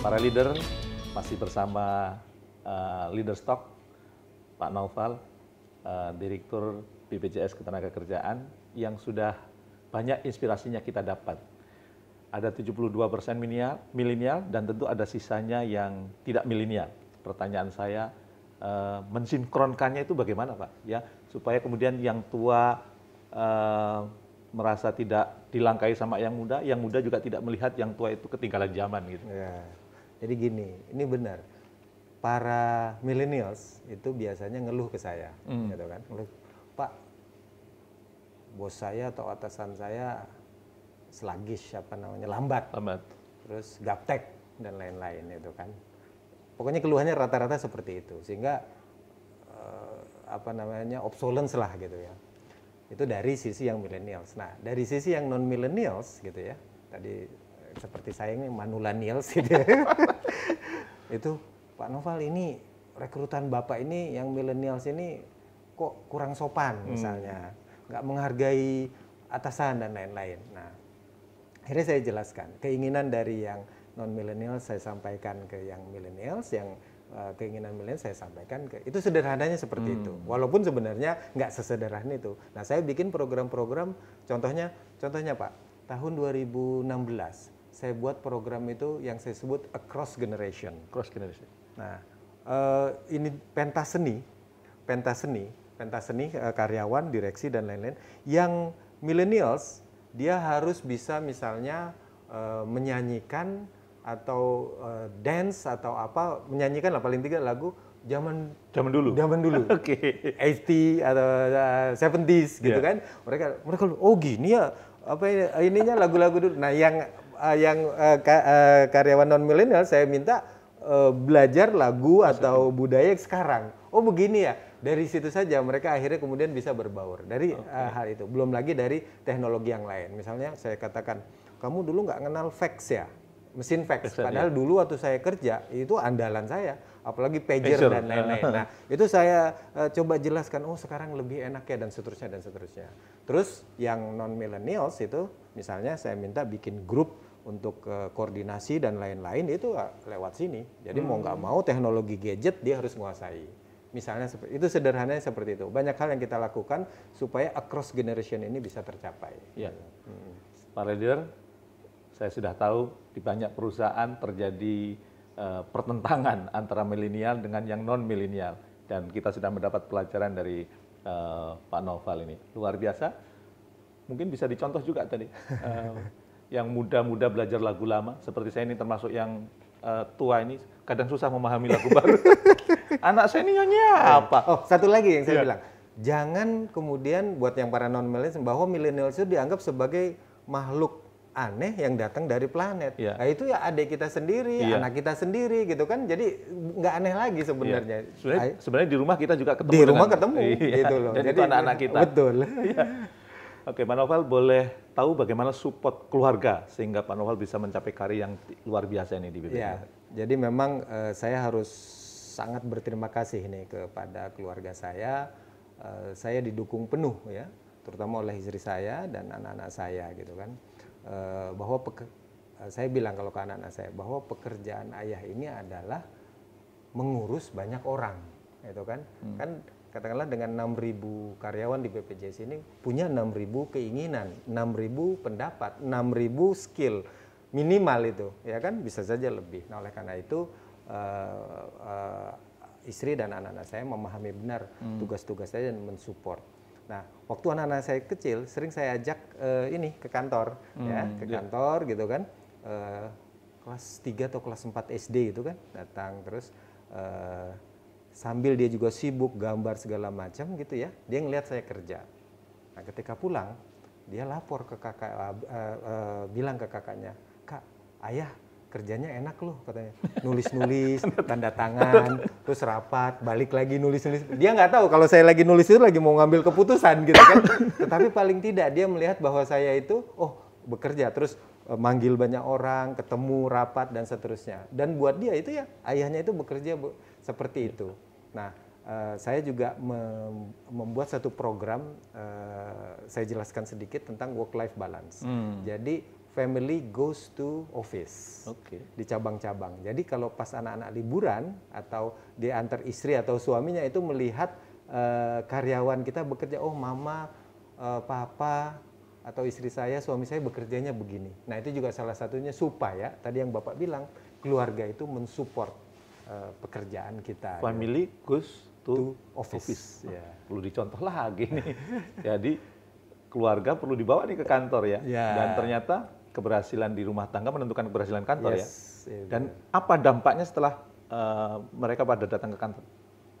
Para leader masih bersama uh, leader stock Pak Naufal, uh, Direktur BPJS Ketenagakerjaan yang sudah banyak inspirasinya kita dapat. Ada 72 persen milenial dan tentu ada sisanya yang tidak milenial. Pertanyaan saya, uh, mensinkronkannya itu bagaimana Pak? Ya, supaya kemudian yang tua uh, merasa tidak dilangkai sama yang muda, yang muda juga tidak melihat yang tua itu ketinggalan zaman gitu. Yeah. Jadi gini, ini benar. Para millennials itu biasanya ngeluh ke saya, hmm. gitu kan? Ngeluh, Pak, bos saya atau atasan saya selagis, apa namanya lambat, lambat. terus gaptek dan lain-lain itu kan. Pokoknya keluhannya rata-rata seperti itu, sehingga eh, apa namanya obsolence lah gitu ya. Itu dari sisi yang millennials. Nah, dari sisi yang non millennials gitu ya. Tadi seperti saya ini Manula Niels gitu. itu Pak Noval ini rekrutan Bapak ini yang milenials ini kok kurang sopan hmm. misalnya, nggak hmm. menghargai atasan dan lain-lain. Nah, akhirnya saya jelaskan keinginan dari yang non milenial saya sampaikan ke yang milenials yang uh, keinginan milenial saya sampaikan ke itu sederhananya seperti hmm. itu walaupun sebenarnya nggak sesederhana itu nah saya bikin program-program contohnya contohnya pak tahun 2016 saya buat program itu yang saya sebut across generation. Cross generation. Nah, uh, ini pentas seni, pentas seni, pentas seni uh, karyawan, direksi dan lain-lain yang millennials dia harus bisa misalnya uh, menyanyikan atau uh, dance atau apa menyanyikan lah paling tidak lagu zaman zaman dulu zaman dulu oke okay. 80 atau uh, 70s gitu yeah. kan mereka mereka oh gini ya apa ini, ininya lagu-lagu dulu nah yang uh, yang uh, ka, uh, karyawan non milenial saya minta uh, belajar lagu Maksudnya. atau budaya sekarang. Oh begini ya. Dari situ saja mereka akhirnya kemudian bisa berbaur dari okay. uh, hal itu. Belum lagi dari teknologi yang lain. Misalnya saya katakan, kamu dulu nggak kenal fax ya, mesin fax. Padahal ya. dulu waktu saya kerja itu andalan saya apalagi pager, dan lain-lain. Nah, itu saya uh, coba jelaskan, oh sekarang lebih enak ya dan seterusnya dan seterusnya. Terus yang non millennials itu misalnya saya minta bikin grup untuk eh, koordinasi dan lain-lain itu ah, lewat sini. Jadi hmm. mau nggak mau teknologi gadget dia harus menguasai. Misalnya itu sederhananya seperti itu. Banyak hal yang kita lakukan supaya across generation ini bisa tercapai. Ya. Hmm. Pak Leader, saya sudah tahu di banyak perusahaan terjadi uh, pertentangan antara milenial dengan yang non milenial dan kita sudah mendapat pelajaran dari uh, Pak Noval ini. Luar biasa. Mungkin bisa dicontoh juga tadi yang muda-muda belajar lagu lama, seperti saya ini termasuk yang uh, tua ini kadang susah memahami lagu baru. Anak saya ini nyanyi apa? Oh, satu lagi yang saya yeah. bilang, jangan kemudian buat yang para non milenial bahwa milenial itu dianggap sebagai makhluk aneh yang datang dari planet. Yeah. Nah itu ya adik kita sendiri, yeah. anak kita sendiri gitu kan. Jadi nggak aneh lagi sebenarnya. Yeah. Sebenarnya, sebenarnya di rumah kita juga ketemu. Di rumah dengan, ketemu iya, gitu loh. Jadi, anak-anak kita. Betul. Yeah. Oke, Pak Novel boleh tahu bagaimana support keluarga sehingga Pak Novel bisa mencapai karir yang luar biasa ini di BPJS? Ya, jadi memang uh, saya harus sangat berterima kasih nih kepada keluarga saya. Uh, saya didukung penuh ya, terutama oleh istri saya dan anak-anak saya gitu kan. Uh, bahwa peker, uh, saya bilang kalau ke anak-anak saya bahwa pekerjaan ayah ini adalah mengurus banyak orang, gitu kan? Hmm. Kan katakanlah dengan 6.000 karyawan di BPJS ini punya 6.000 keinginan, 6.000 pendapat, 6.000 skill minimal itu, ya kan bisa saja lebih. Nah oleh karena itu uh, uh, istri dan anak-anak saya memahami benar hmm. tugas-tugas saya dan mensupport. Nah, waktu anak-anak saya kecil, sering saya ajak uh, ini ke kantor, hmm, ya, ke yeah. kantor gitu kan, uh, kelas 3 atau kelas 4 SD itu kan, datang terus uh, sambil dia juga sibuk gambar segala macam gitu ya dia ngelihat saya kerja nah ketika pulang dia lapor ke kakak uh, uh, bilang ke kakaknya kak ayah kerjanya enak loh katanya nulis-nulis tanda tangan terus rapat balik lagi nulis-nulis dia nggak tahu kalau saya lagi nulis itu lagi mau ngambil keputusan gitu kan tetapi paling tidak dia melihat bahwa saya itu oh bekerja terus uh, manggil banyak orang ketemu rapat dan seterusnya dan buat dia itu ya ayahnya itu bekerja seperti iya. itu. Nah, eh, saya juga membuat satu program, eh, saya jelaskan sedikit tentang work-life balance. Hmm. Jadi family goes to office okay. di cabang-cabang. Jadi kalau pas anak-anak liburan atau diantar istri atau suaminya itu melihat eh, karyawan kita bekerja, oh mama, papa atau istri saya, suami saya bekerjanya begini. Nah itu juga salah satunya supaya tadi yang bapak bilang keluarga itu mensupport Eh, pekerjaan kita. Ya. Family ya. goes to, to office. office. Ya. ya. Perlu dicontoh lagi nih. Jadi keluarga perlu dibawa nih ke kantor ya. Yeah. Dan ternyata keberhasilan di rumah tangga menentukan keberhasilan kantor ya. yes, ya. Dan apa dampaknya setelah uh, mereka pada datang ke kantor?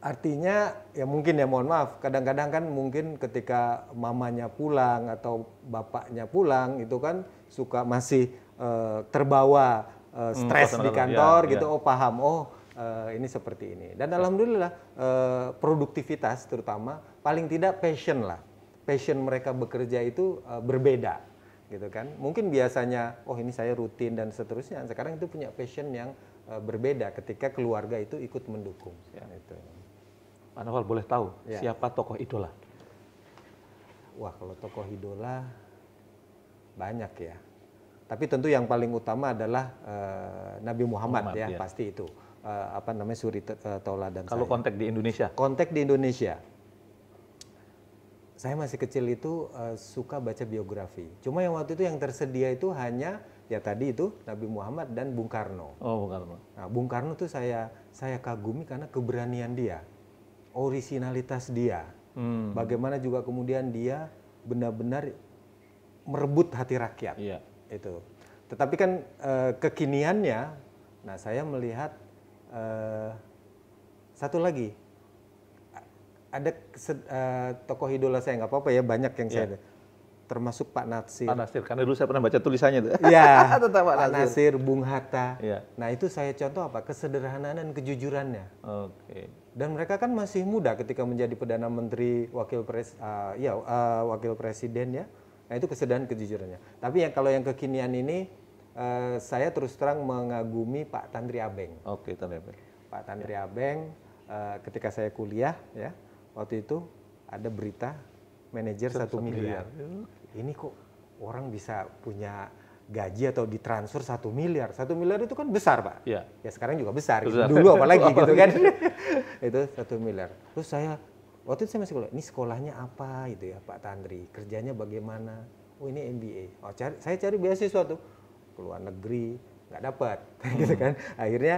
Artinya ya mungkin ya mohon maaf kadang-kadang kan mungkin ketika mamanya pulang atau bapaknya pulang itu kan suka masih uh, terbawa uh, stres hmm, di kantor ya, gitu ya. oh paham oh uh, ini seperti ini. Dan alhamdulillah uh, produktivitas terutama paling tidak passion lah. Passion mereka bekerja itu uh, berbeda gitu kan. Mungkin biasanya oh ini saya rutin dan seterusnya. Sekarang itu punya passion yang uh, berbeda ketika keluarga itu ikut mendukung. Ya. Itu. boleh tahu ya. siapa tokoh idola? Wah, kalau tokoh idola banyak ya. Tapi tentu yang paling utama adalah uh, Nabi Muhammad, Muhammad ya, ya, pasti itu uh, apa namanya suri uh, eh, tauladan kalau saya. kontak di Indonesia kontak di Indonesia saya masih kecil itu uh, suka baca biografi cuma yang waktu itu yang tersedia itu hanya ya tadi itu Nabi Muhammad dan Bung Karno oh Bung Karno nah, Bung Karno tuh saya saya kagumi karena keberanian dia originalitas dia hmm. bagaimana juga kemudian dia benar-benar merebut hati rakyat iya. itu tetapi kan e, kekiniannya nah saya melihat Eh, satu lagi, ada uh, tokoh idola saya nggak apa-apa ya banyak yang yeah. saya iya. Termasuk Pak Nasir. Pak Nasir karena dulu saya pernah baca tulisannya tuh. Iya. Yeah. Pak, Pak Natsir, Bung Hatta. Yeah. Nah itu saya contoh apa? Kesederhanaan dan kejujurannya. Oke. Okay. Dan mereka kan masih muda ketika menjadi perdana menteri, wakil pres, uh, ya uh, wakil presiden ya. Nah itu kesederhanaan kejujurannya. Tapi yang kalau yang kekinian ini Eh, saya terus terang mengagumi Pak Tandri Abeng. Oke, okay, Tandri Abeng. Pak Tandri ya. Abeng uh, ketika saya kuliah ya, waktu itu ada berita manajer satu miliar. Ini kok orang bisa punya gaji atau ditransfer satu miliar. Satu miliar itu kan besar, Pak. Ya, ya sekarang juga besar. Gitu. besar. Dulu apalagi gitu kan. itu satu miliar. Terus saya waktu itu saya masih kuliah, ini sekolahnya apa gitu ya Pak Tandri, kerjanya bagaimana? Oh ini MBA. Oh cari, saya cari beasiswa tuh ke luar negeri nggak dapat hmm. gitu kan akhirnya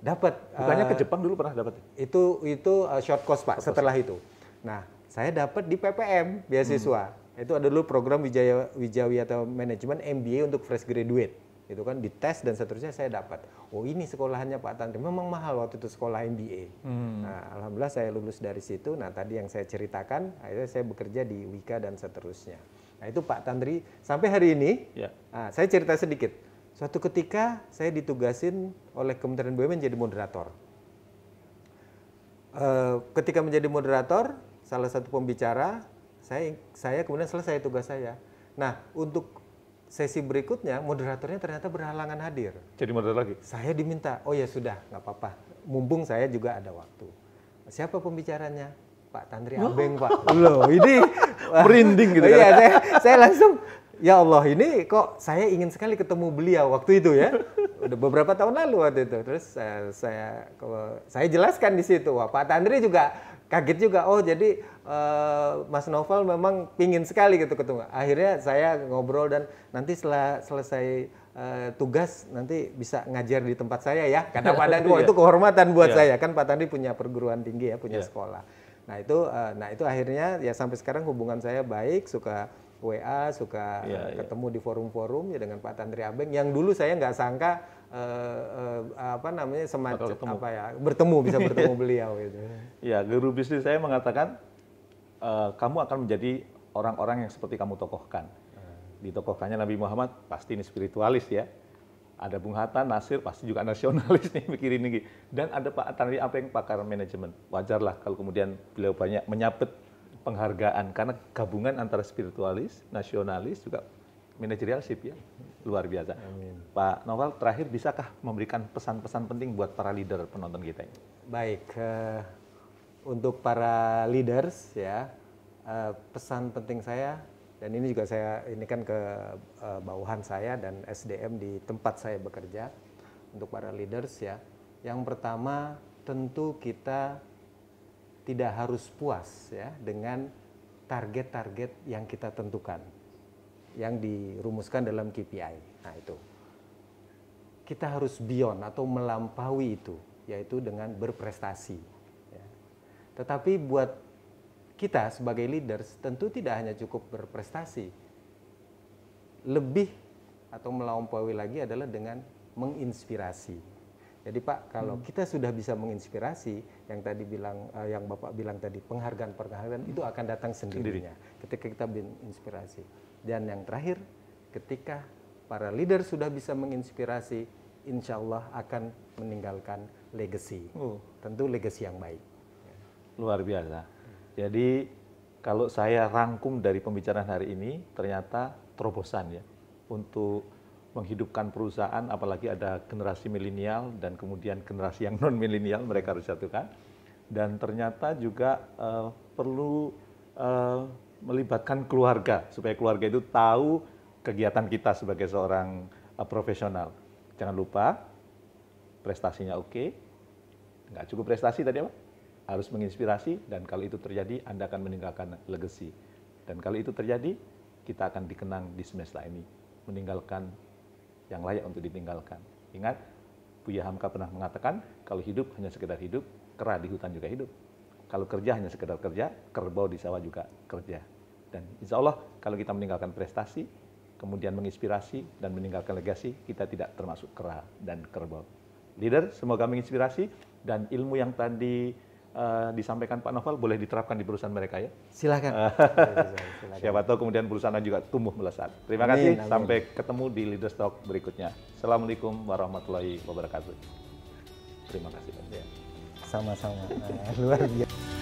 dapat bukannya uh, ke eh, Jepang dulu pernah dapat itu itu uh, short course pak short setelah course. itu nah saya dapat di PPM beasiswa hmm. itu ada dulu program Wijaya Wijawi atau manajemen MBA untuk fresh graduate itu kan dites dan seterusnya saya dapat oh ini sekolahannya Pak Tantri memang mahal waktu itu sekolah MBA hmm. nah alhamdulillah saya lulus dari situ nah tadi yang saya ceritakan akhirnya saya bekerja di Wika dan seterusnya Nah itu Pak Tantri sampai hari ini, ya. nah, saya cerita sedikit. Suatu ketika saya ditugasin oleh Kementerian BUMN jadi moderator. E, ketika menjadi moderator, salah satu pembicara, saya, saya kemudian selesai tugas saya. Nah untuk sesi berikutnya moderatornya ternyata berhalangan hadir. Jadi moderator lagi? Saya diminta, oh ya sudah, nggak apa-apa. Mumpung saya juga ada waktu. Siapa pembicaranya? Pak Tandri oh. Abeng Pak. Loh ini merinding gitu Iya kan. saya, saya langsung ya Allah ini kok saya ingin sekali ketemu beliau waktu itu ya. Udah beberapa tahun lalu waktu itu. Terus eh, saya kalau saya jelaskan di situ Wah, Pak Tandri juga kaget juga oh jadi uh, Mas Novel memang pingin sekali gitu ketemu. Akhirnya saya ngobrol dan nanti setelah selesai eh, tugas nanti bisa ngajar di tempat saya ya. karena Pak iya. itu kehormatan buat yeah. saya. Kan Pak Tandri punya perguruan tinggi ya, punya yeah. sekolah. Nah itu, uh, nah itu akhirnya ya sampai sekarang hubungan saya baik, suka WA, suka yeah, iya. ketemu yeah. di forum-forum ya dengan Pak Tantri Abeng. Yang dulu saya nggak sangka uh, uh, apa namanya semacam apa ya bertemu bisa bertemu beliau gitu. Ya guru bisnis saya mengatakan uh, kamu akan menjadi orang-orang yang seperti kamu tokohkan. Ah. Ditokohkannya Nabi Muhammad pasti ini spiritualis ya ada Bung Hatta, Nasir, pasti juga nasionalis nih mikirin ini. Dan ada Pak Tanri apa yang pakar manajemen. Wajarlah kalau kemudian beliau banyak menyabet penghargaan karena gabungan antara spiritualis, nasionalis juga manajerialship ya luar biasa. Amin. Pak Novel terakhir bisakah memberikan pesan-pesan penting buat para leader penonton kita ini? Baik, uh, untuk para leaders ya uh, pesan penting saya dan ini juga saya ini kan ke uh, bawahan saya dan SDM di tempat saya bekerja untuk para leaders ya. Yang pertama tentu kita tidak harus puas ya dengan target-target yang kita tentukan yang dirumuskan dalam KPI. Nah, itu. Kita harus beyond atau melampaui itu yaitu dengan berprestasi. Ya. Tetapi buat kita sebagai leaders tentu tidak hanya cukup berprestasi. Lebih atau melampaui lagi adalah dengan menginspirasi. Jadi Pak, kalau hmm. kita sudah bisa menginspirasi yang tadi bilang uh, yang Bapak bilang tadi penghargaan-penghargaan hmm. itu akan datang sendirinya Sendiri. ketika kita menginspirasi. Dan yang terakhir, ketika para leader sudah bisa menginspirasi, insya Allah akan meninggalkan legacy. Oh. Tentu legacy yang baik. Luar biasa. Jadi kalau saya rangkum dari pembicaraan hari ini, ternyata terobosan ya untuk menghidupkan perusahaan, apalagi ada generasi milenial dan kemudian generasi yang non milenial mereka harus satukan. Dan ternyata juga uh, perlu uh, melibatkan keluarga supaya keluarga itu tahu kegiatan kita sebagai seorang uh, profesional. Jangan lupa prestasinya oke, okay. nggak cukup prestasi tadi apa? harus menginspirasi dan kalau itu terjadi Anda akan meninggalkan legacy. Dan kalau itu terjadi, kita akan dikenang di semesta ini meninggalkan yang layak untuk ditinggalkan. Ingat, Buya Hamka pernah mengatakan kalau hidup hanya sekedar hidup, kera di hutan juga hidup. Kalau kerja hanya sekedar kerja, kerbau di sawah juga kerja. Dan insya Allah kalau kita meninggalkan prestasi, kemudian menginspirasi dan meninggalkan legasi, kita tidak termasuk kera dan kerbau. Leader, semoga menginspirasi dan ilmu yang tadi Eh, disampaikan Pak Novel boleh diterapkan di perusahaan mereka ya? Silakan. Eh, siapa tahu kemudian perusahaan juga tumbuh melesat. Terima amin, kasih. Amin. Sampai ketemu di Leaders Talk berikutnya. Assalamualaikum warahmatullahi wabarakatuh. Terima kasih Pak. Sama-sama. Eh, luar biasa.